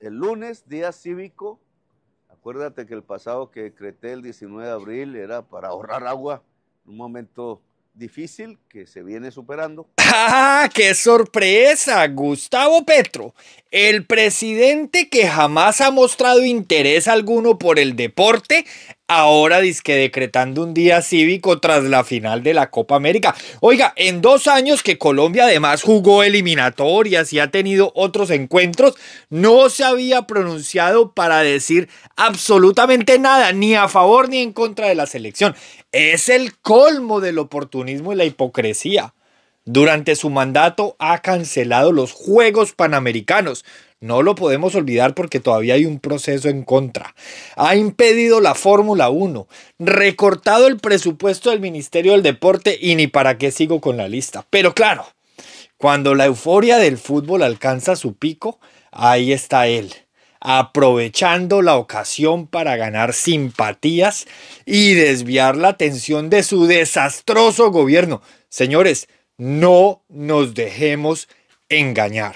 el lunes, día cívico, acuérdate que el pasado que decreté el 19 de abril era para ahorrar agua, un momento difícil que se viene superando. ¡Ah, qué sorpresa! Gustavo Petro, el presidente que jamás ha mostrado interés alguno por el deporte, ahora que decretando un día cívico tras la final de la Copa América. Oiga, en dos años que Colombia además jugó eliminatorias y ha tenido otros encuentros, no se había pronunciado para decir absolutamente nada, ni a favor ni en contra de la selección. Es el colmo del oportunismo y la hipocresía. Durante su mandato ha cancelado los Juegos Panamericanos. No lo podemos olvidar porque todavía hay un proceso en contra. Ha impedido la Fórmula 1, recortado el presupuesto del Ministerio del Deporte y ni para qué sigo con la lista. Pero claro, cuando la euforia del fútbol alcanza su pico, ahí está él, aprovechando la ocasión para ganar simpatías y desviar la atención de su desastroso gobierno. Señores, no nos dejemos engañar.